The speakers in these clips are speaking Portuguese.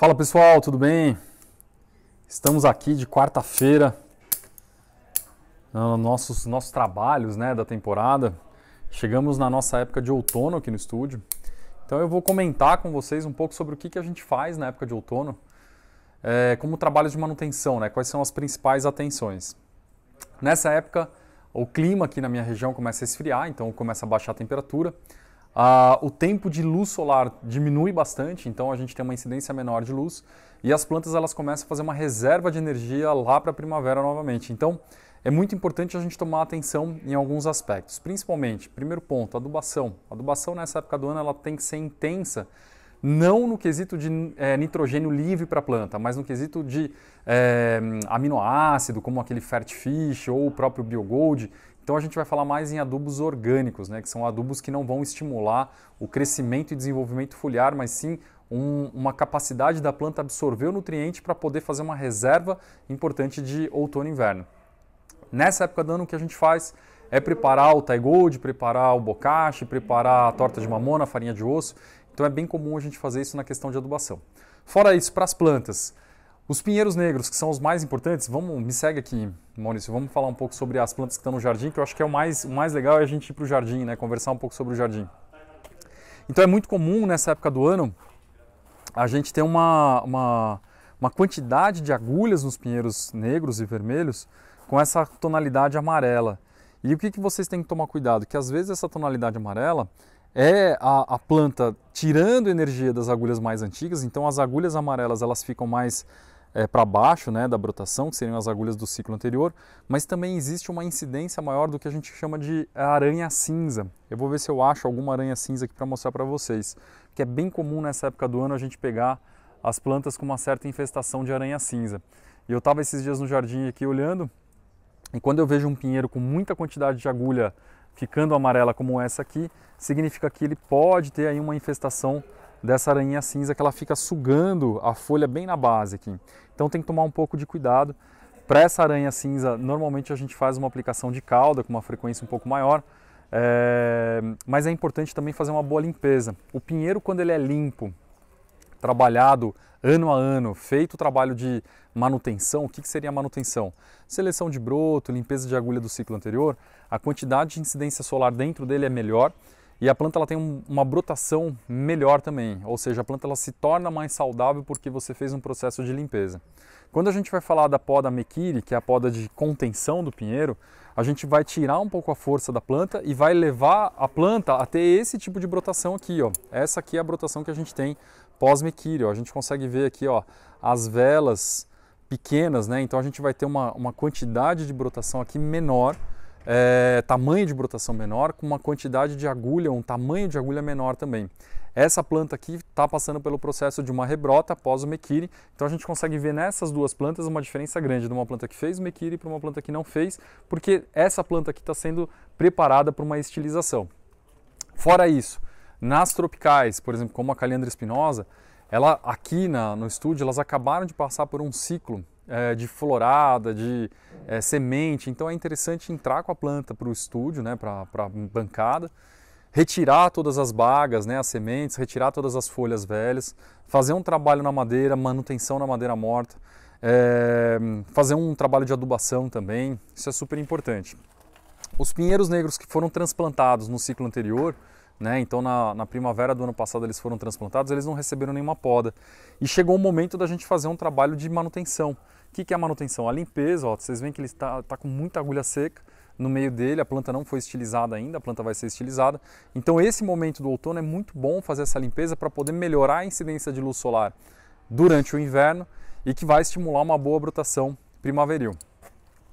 Fala pessoal, tudo bem? Estamos aqui de quarta-feira nossos nossos trabalhos, né, da temporada. Chegamos na nossa época de outono aqui no estúdio. Então eu vou comentar com vocês um pouco sobre o que, que a gente faz na época de outono, é, como trabalhos de manutenção, né? Quais são as principais atenções? Nessa época, o clima aqui na minha região começa a esfriar, então começa a baixar a temperatura. Ah, o tempo de luz solar diminui bastante, então a gente tem uma incidência menor de luz e as plantas elas começam a fazer uma reserva de energia lá para a primavera novamente. Então é muito importante a gente tomar atenção em alguns aspectos, principalmente, primeiro ponto, adubação. A adubação nessa época do ano ela tem que ser intensa não no quesito de é, nitrogênio livre para a planta, mas no quesito de é, aminoácido, como aquele Fertfish ou o próprio Biogold. Então a gente vai falar mais em adubos orgânicos, né, que são adubos que não vão estimular o crescimento e desenvolvimento foliar, mas sim um, uma capacidade da planta absorver o nutriente para poder fazer uma reserva importante de outono e inverno. Nessa época do ano, o que a gente faz é preparar o Thai Gold, preparar o bocache, preparar a torta de mamona, a farinha de osso. Então é bem comum a gente fazer isso na questão de adubação. Fora isso, para as plantas, os pinheiros negros, que são os mais importantes, vamos, me segue aqui, Maurício, vamos falar um pouco sobre as plantas que estão no jardim, que eu acho que é o mais, o mais legal é a gente ir para o jardim, né? Conversar um pouco sobre o jardim. Então é muito comum nessa época do ano a gente ter uma, uma, uma quantidade de agulhas nos pinheiros negros e vermelhos com essa tonalidade amarela. E o que, que vocês têm que tomar cuidado? Que às vezes essa tonalidade amarela é a, a, planta tirando energia das agulhas mais antigas, então as agulhas amarelas elas ficam mais é, para baixo né, da brotação, que seriam as agulhas do ciclo anterior, mas também existe uma incidência maior do que a gente chama de aranha cinza. Eu vou ver se eu acho alguma aranha cinza aqui para mostrar para vocês, que é bem comum nessa época do ano a gente pegar as plantas com uma certa infestação de aranha cinza. E eu estava esses dias no jardim aqui olhando, e quando eu vejo um pinheiro com muita quantidade de agulha ficando amarela como essa aqui, significa que ele pode ter aí uma infestação dessa aranha cinza que ela fica sugando a folha bem na base aqui. Então tem que tomar um pouco de cuidado. Para essa aranha cinza, normalmente a gente faz uma aplicação de calda com uma frequência um pouco maior, é... mas é importante também fazer uma boa limpeza. O pinheiro, quando ele é limpo, trabalhado ano a ano, feito o trabalho de manutenção, o que, que seria manutenção? Seleção de broto, limpeza de agulha do ciclo anterior, a quantidade de incidência solar dentro dele é melhor e a planta ela tem um, uma brotação melhor também, ou seja, a planta ela se torna mais saudável porque você fez um processo de limpeza. Quando a gente vai falar da poda Mekiri, que é a poda de contenção do pinheiro, a gente vai tirar um pouco a força da planta e vai levar a planta a ter esse tipo de brotação aqui, ó. Essa aqui é a brotação que a gente tem pós-mequírio. A gente consegue ver aqui ó, as velas pequenas, né? então a gente vai ter uma, uma quantidade de brotação aqui menor, é, tamanho de brotação menor, com uma quantidade de agulha, um tamanho de agulha menor também. Essa planta aqui está passando pelo processo de uma rebrota após o mequiri, então a gente consegue ver nessas duas plantas uma diferença grande de uma planta que fez o mequiri para uma planta que não fez, porque essa planta aqui está sendo preparada para uma estilização. Fora isso, nas tropicais, por exemplo, como a Calhandra espinosa, ela aqui na, no estúdio elas acabaram de passar por um ciclo é, de florada, de é, semente, então é interessante entrar com a planta para o estúdio, né, para a bancada, retirar todas as bagas, né, as sementes, retirar todas as folhas velhas, fazer um trabalho na madeira, manutenção na madeira morta, é, fazer um trabalho de adubação também, isso é super importante. Os pinheiros negros que foram transplantados no ciclo anterior, né? Então, na, na, primavera do ano passado, eles foram transplantados, eles não receberam nenhuma poda. E chegou o momento da gente fazer um trabalho de manutenção. O que, que é a manutenção? A limpeza, ó, vocês veem que ele está tá com muita agulha seca no meio dele, a planta não foi estilizada ainda, a planta vai ser estilizada. Então, esse momento do outono é muito bom fazer essa limpeza para poder melhorar a incidência de luz solar durante o inverno e que vai estimular uma boa brotação primaveril.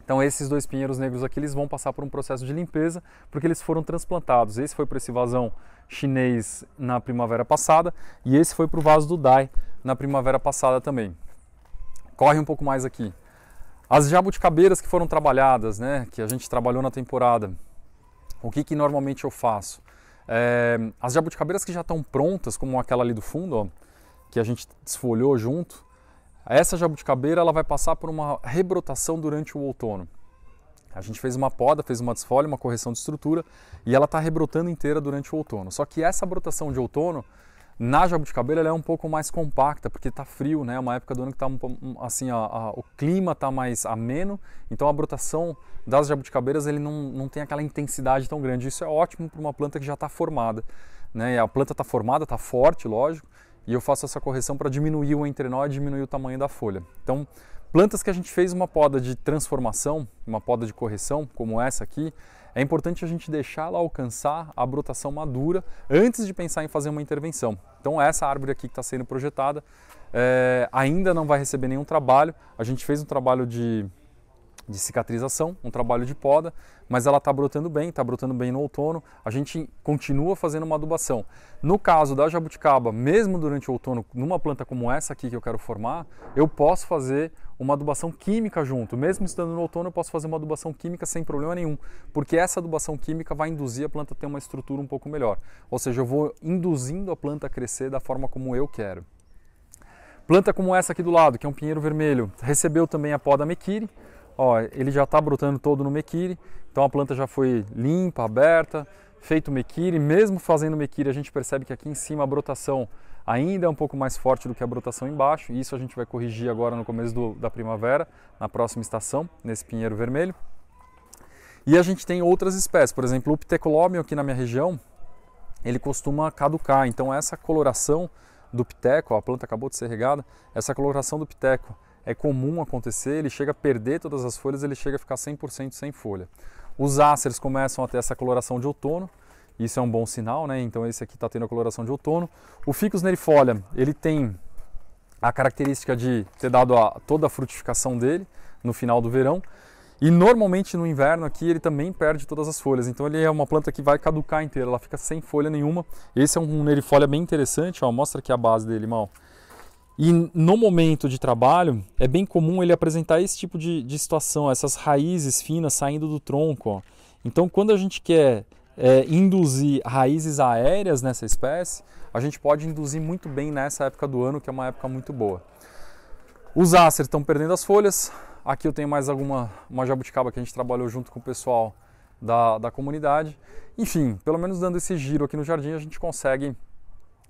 Então esses dois pinheiros negros aqui eles vão passar por um processo de limpeza porque eles foram transplantados. Esse foi para esse vasão chinês na primavera passada e esse foi para o vaso do Dai na primavera passada também. Corre um pouco mais aqui. As jabuticabeiras que foram trabalhadas, né, que a gente trabalhou na temporada, o que, que normalmente eu faço? É, as jabuticabeiras que já estão prontas, como aquela ali do fundo, ó, que a gente desfolhou junto, essa jabuticabeira ela vai passar por uma rebrotação durante o outono. A gente fez uma poda, fez uma desfolha, uma correção de estrutura e ela está rebrotando inteira durante o outono. Só que essa brotação de outono na jabuticabeira ela é um pouco mais compacta, porque está frio, né? É uma época do ano que está assim, a, a, o clima está mais ameno, então a brotação das jabuticabeiras ele não, não tem aquela intensidade tão grande. Isso é ótimo para uma planta que já está formada. Né? E a planta está formada, está forte, lógico, e eu faço essa correção para diminuir o entrenó e diminuir o tamanho da folha. Então, plantas que a gente fez uma poda de transformação, uma poda de correção, como essa aqui, é importante a gente deixá-la alcançar a brotação madura antes de pensar em fazer uma intervenção. Então, essa árvore aqui que está sendo projetada é, ainda não vai receber nenhum trabalho. A gente fez um trabalho de de cicatrização, um trabalho de poda, mas ela está brotando bem, está brotando bem no outono. A gente continua fazendo uma adubação. No caso da jabuticaba, mesmo durante o outono, numa planta como essa aqui que eu quero formar, eu posso fazer uma adubação química junto. Mesmo estando no outono, eu posso fazer uma adubação química sem problema nenhum, porque essa adubação química vai induzir a planta a ter uma estrutura um pouco melhor. Ou seja, eu vou induzindo a planta a crescer da forma como eu quero. Planta como essa aqui do lado, que é um pinheiro vermelho, recebeu também a poda mequiri ó, ele já está brotando todo no mequire, então a planta já foi limpa, aberta, feito mequire, mesmo fazendo mequire a gente percebe que aqui em cima a brotação ainda é um pouco mais forte do que a brotação embaixo, e isso a gente vai corrigir agora no começo do, da primavera, na próxima estação, nesse pinheiro vermelho. E a gente tem outras espécies, por exemplo, o ptecolómio aqui na minha região, ele costuma caducar, então essa coloração do piteco, a planta acabou de ser regada, essa coloração do piteco, é comum acontecer, ele chega a perder todas as folhas, ele chega a ficar 100% sem folha. Os áceres começam a ter essa coloração de outono, isso é um bom sinal, né? Então esse aqui está tendo a coloração de outono. O Ficus nerifolia, ele tem a característica de ter dado a, toda a frutificação dele no final do verão. E normalmente no inverno aqui ele também perde todas as folhas. Então ele é uma planta que vai caducar inteira, ela fica sem folha nenhuma. Esse é um nerifolia bem interessante, ó, mostra aqui a base dele, mal. E no momento de trabalho, é bem comum ele apresentar esse tipo de, de situação, essas raízes finas saindo do tronco. Ó. Então, quando a gente quer é, induzir raízes aéreas nessa espécie, a gente pode induzir muito bem nessa época do ano, que é uma época muito boa. Os áceres estão perdendo as folhas. Aqui eu tenho mais alguma uma jabuticaba que a gente trabalhou junto com o pessoal da, da comunidade. Enfim, pelo menos dando esse giro aqui no jardim, a gente consegue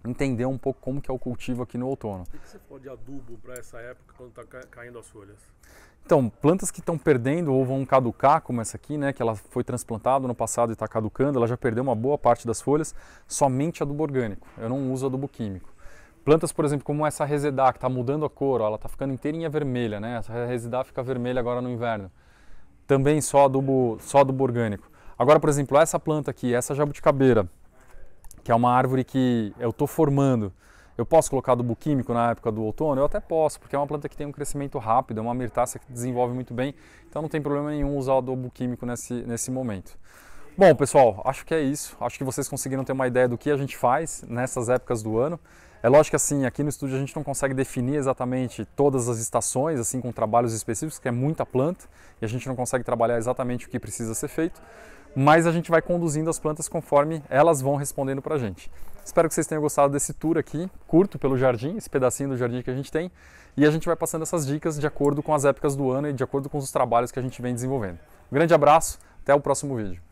entender um pouco como que é o cultivo aqui no outono. O que você pode de adubo para essa época quando está caindo as folhas? Então, plantas que estão perdendo ou vão caducar, como essa aqui, né, que ela foi transplantada no passado e está caducando, ela já perdeu uma boa parte das folhas, somente adubo orgânico. Eu não uso adubo químico. Plantas, por exemplo, como essa resedá, que está mudando a cor, ó, ela está ficando inteirinha vermelha, né? Essa resedá fica vermelha agora no inverno. Também só adubo, só adubo orgânico. Agora, por exemplo, essa planta aqui, essa jabuticabeira, que é uma árvore que eu estou formando. Eu posso colocar adubo químico na época do outono? Eu até posso, porque é uma planta que tem um crescimento rápido, é uma mirtácea que desenvolve muito bem, então não tem problema nenhum usar adubo químico nesse, nesse momento. Bom, pessoal, acho que é isso. Acho que vocês conseguiram ter uma ideia do que a gente faz nessas épocas do ano. É lógico que assim, aqui no estúdio a gente não consegue definir exatamente todas as estações, assim, com trabalhos específicos, que é muita planta, e a gente não consegue trabalhar exatamente o que precisa ser feito, mas a gente vai conduzindo as plantas conforme elas vão respondendo para a gente. Espero que vocês tenham gostado desse tour aqui, curto pelo jardim, esse pedacinho do jardim que a gente tem, e a gente vai passando essas dicas de acordo com as épocas do ano e de acordo com os trabalhos que a gente vem desenvolvendo. Um grande abraço, até o próximo vídeo.